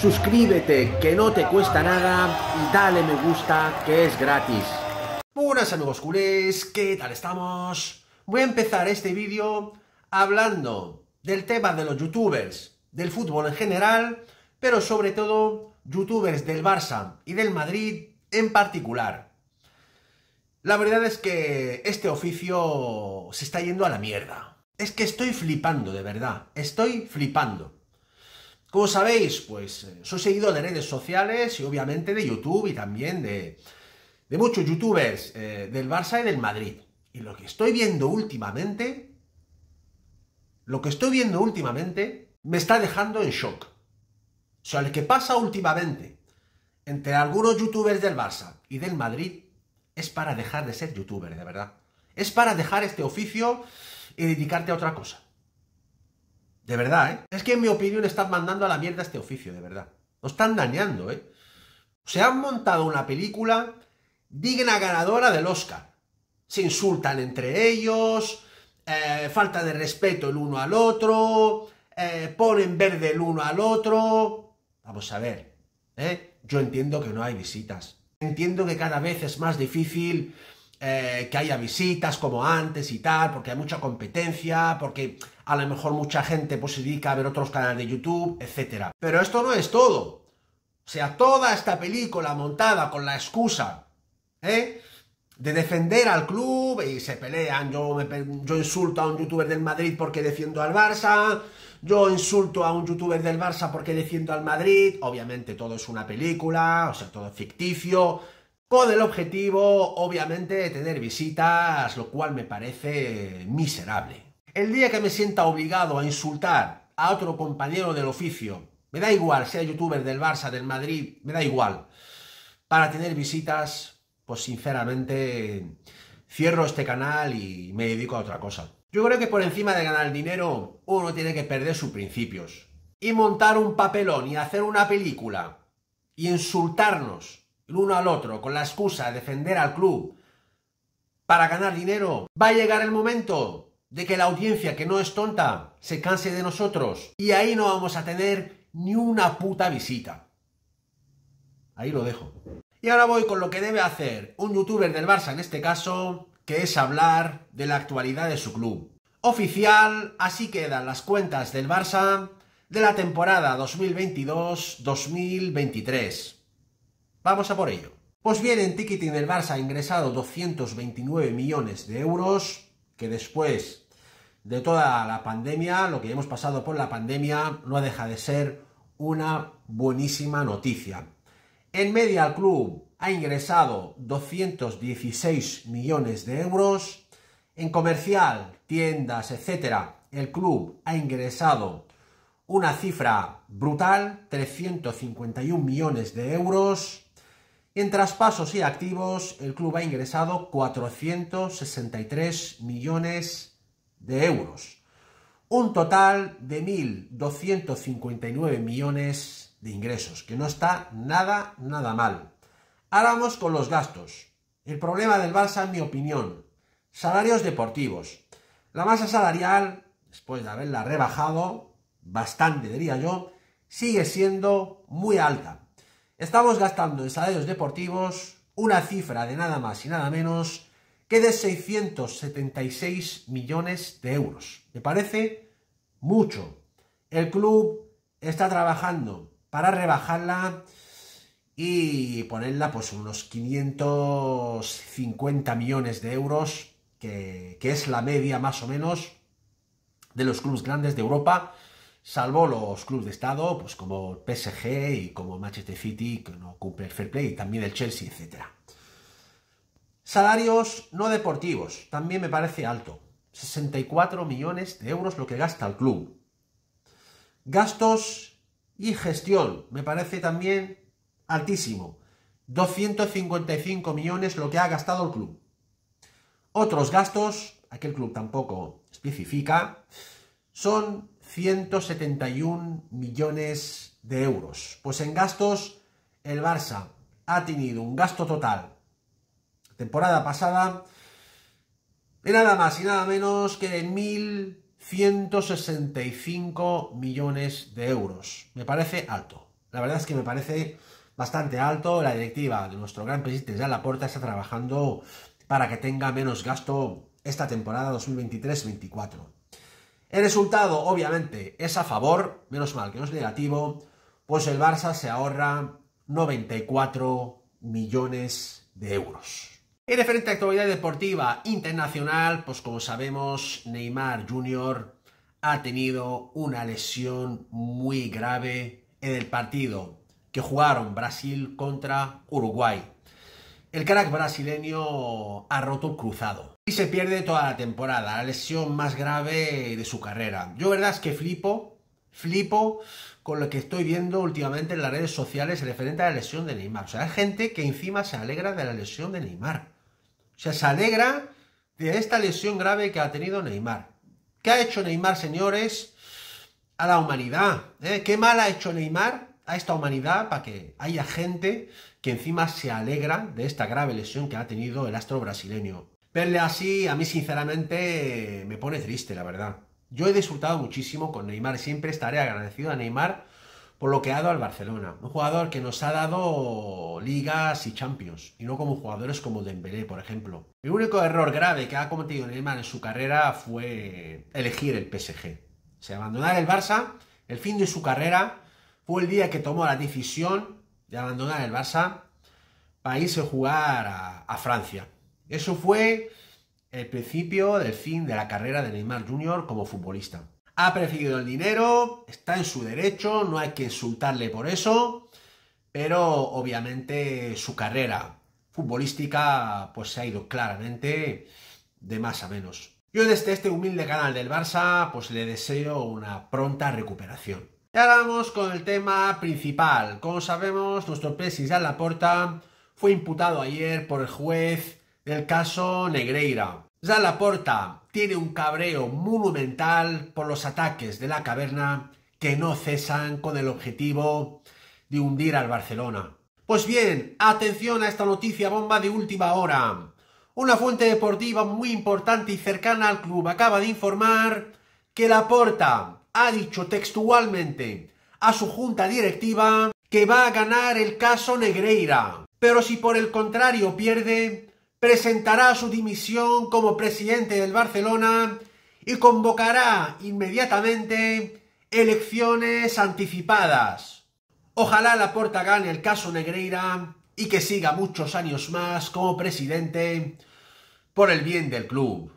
suscríbete que no te cuesta nada y dale me gusta que es gratis. Buenas amigos culés, ¿qué tal estamos? Voy a empezar este vídeo hablando del tema de los youtubers, del fútbol en general, pero sobre todo youtubers del Barça y del Madrid en particular. La verdad es que este oficio se está yendo a la mierda. Es que estoy flipando, de verdad. Estoy flipando. Como sabéis, pues eh, soy seguido de redes sociales y obviamente de YouTube y también de, muchos youtubers eh, del Barça y del Madrid. Y lo que estoy viendo últimamente, lo que estoy viendo últimamente me está dejando en shock. O sea, lo que pasa últimamente entre algunos youtubers del Barça y del Madrid es para dejar de ser youtuber, de verdad. Es para dejar este oficio y dedicarte a otra cosa. De verdad, ¿eh? Es que en mi opinión están mandando a la mierda este oficio, de verdad. Nos están dañando, ¿eh? Se han montado una película digna ganadora del Oscar. Se insultan entre ellos, eh, falta de respeto el uno al otro, eh, ponen verde el uno al otro. Vamos a ver, ¿eh? Yo entiendo que no hay visitas. Entiendo que cada vez es más difícil eh, que haya visitas como antes y tal, porque hay mucha competencia, porque a lo mejor mucha gente pues se dedica a ver otros canales de YouTube, etc. Pero esto no es todo. O sea, toda esta película montada con la excusa, ¿eh? de defender al club y se pelean. Yo, yo insulto a un youtuber del Madrid porque defiendo al Barça. Yo insulto a un youtuber del Barça porque defiendo al Madrid. Obviamente todo es una película, o sea, todo es ficticio. Con el objetivo, obviamente, de tener visitas, lo cual me parece miserable. El día que me sienta obligado a insultar a otro compañero del oficio, me da igual, sea youtuber del Barça, del Madrid, me da igual, para tener visitas, pues sinceramente cierro este canal y me dedico a otra cosa. Yo creo que por encima de ganar dinero, uno tiene que perder sus principios. Y montar un papelón y hacer una película y insultarnos el uno al otro con la excusa de defender al club para ganar dinero, va a llegar el momento de que la audiencia, que no es tonta, se canse de nosotros. Y ahí no vamos a tener ni una puta visita. Ahí lo dejo. Y ahora voy con lo que debe hacer un youtuber del Barça en este caso, que es hablar de la actualidad de su club. Oficial, así quedan las cuentas del Barça de la temporada 2022-2023. Vamos a por ello. Pues bien, en ticketing del Barça ha ingresado 229 millones de euros, que después de toda la pandemia, lo que hemos pasado por la pandemia, no deja de ser una buenísima noticia. En media el club ha ingresado 216 millones de euros. En comercial, tiendas, etcétera, el club ha ingresado una cifra brutal, 351 millones de euros. En traspasos y activos, el club ha ingresado 463 millones de euros. Un total de 1.259 millones de ingresos, que no está nada, nada mal. Ahora vamos con los gastos. El problema del Barça, en mi opinión, salarios deportivos. La masa salarial, después de haberla rebajado, bastante diría yo, sigue siendo muy alta. Estamos gastando en salarios deportivos una cifra de nada más y nada menos que de 676 millones de euros. Me parece mucho. El club está trabajando para rebajarla y ponerla pues unos 550 millones de euros, que, es la media más o menos de los clubes grandes de Europa, salvo los clubes de Estado, pues como PSG y como Manchester City, que no cumple el fair play, y también el Chelsea, etcétera. Salarios no deportivos, también me parece alto. 64 millones de euros lo que gasta el club. Gastos y gestión, me parece también altísimo. 255 millones lo que ha gastado el club. Otros gastos, aquel club tampoco especifica, son 171 millones de euros. Pues en gastos, el Barça ha tenido un gasto total temporada pasada de nada más y nada menos que 1.165 millones de euros. Me parece alto. La verdad es que me parece bastante alto. La directiva de nuestro gran presidente ya puerta, está trabajando para que tenga menos gasto esta temporada 2023-24. El resultado, obviamente, es a favor, menos mal que no es negativo, pues el Barça se ahorra 94 millones de euros. Y referente a actualidad deportiva internacional, pues como sabemos, Neymar Jr. ha tenido una lesión muy grave en el partido que jugaron Brasil contra Uruguay. El crack brasileño ha roto cruzado y se pierde toda la temporada, la lesión más grave de su carrera. Yo verdad es que flipo, flipo con lo que estoy viendo últimamente en las redes sociales referente a la lesión de Neymar. O sea, hay gente que encima se alegra de la lesión de Neymar sea, se alegra de esta lesión grave que ha tenido Neymar. ¿Qué ha hecho Neymar, señores, a la humanidad? ¿eh? ¿Qué mal ha hecho Neymar a esta humanidad para que haya gente que encima se alegra de esta grave lesión que ha tenido el astro brasileño? Verle así, a mí sinceramente, me pone triste, la verdad. Yo he disfrutado muchísimo con Neymar, siempre estaré agradecido a Neymar por lo que ha al Barcelona. Un jugador que nos ha dado ligas y champions, y no como jugadores como Dembélé, por ejemplo. El único error grave que ha cometido Neymar en su carrera fue elegir el PSG. Se sea, abandonar el Barça, el fin de su carrera, fue el día que tomó la decisión de abandonar el Barça para irse a jugar a Francia. Eso fue el principio del fin de la carrera de Neymar Jr. como futbolista ha preferido el dinero, está en su derecho, no hay que insultarle por eso, pero obviamente su carrera futbolística pues se ha ido claramente de más a menos. Yo desde este humilde canal del Barça pues le deseo una pronta recuperación. Y ahora vamos con el tema principal. Como sabemos, nuestro Pesis de la porta fue imputado ayer por el juez del caso Negreira. Porta tiene un cabreo monumental por los ataques de la caverna que no cesan con el objetivo de hundir al Barcelona. Pues bien, atención a esta noticia bomba de última hora. Una fuente deportiva muy importante y cercana al club acaba de informar que Laporta ha dicho textualmente a su junta directiva que va a ganar el caso Negreira. Pero si por el contrario pierde, presentará su dimisión como presidente del Barcelona y convocará inmediatamente elecciones anticipadas. Ojalá la porta gane el caso Negreira y que siga muchos años más como presidente por el bien del club.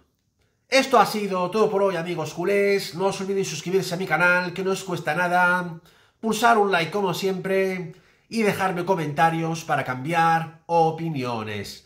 Esto ha sido todo por hoy amigos culés, no os olvidéis suscribirse a mi canal que no os cuesta nada, pulsar un like como siempre y dejarme comentarios para cambiar opiniones.